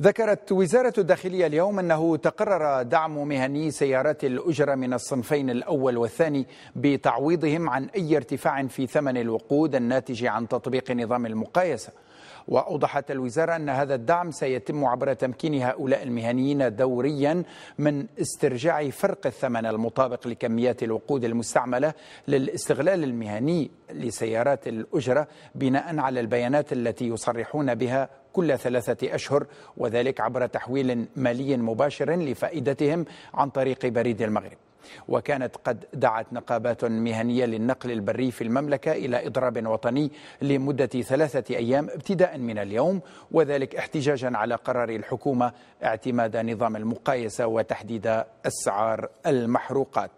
ذكرت وزارة الداخلية اليوم أنه تقرر دعم مهني سيارات الأجرة من الصنفين الأول والثاني بتعويضهم عن أي ارتفاع في ثمن الوقود الناتج عن تطبيق نظام المقايسة وأوضحت الوزارة أن هذا الدعم سيتم عبر تمكين هؤلاء المهنيين دوريا من استرجاع فرق الثمن المطابق لكميات الوقود المستعملة للاستغلال المهني لسيارات الأجرة بناء على البيانات التي يصرحون بها كل ثلاثة أشهر وذلك عبر تحويل مالي مباشر لفائدتهم عن طريق بريد المغرب وكانت قد دعت نقابات مهنية للنقل البري في المملكة إلى إضراب وطني لمدة ثلاثة أيام ابتداء من اليوم وذلك احتجاجا على قرار الحكومة اعتماد نظام المقايسة وتحديد أسعار المحروقات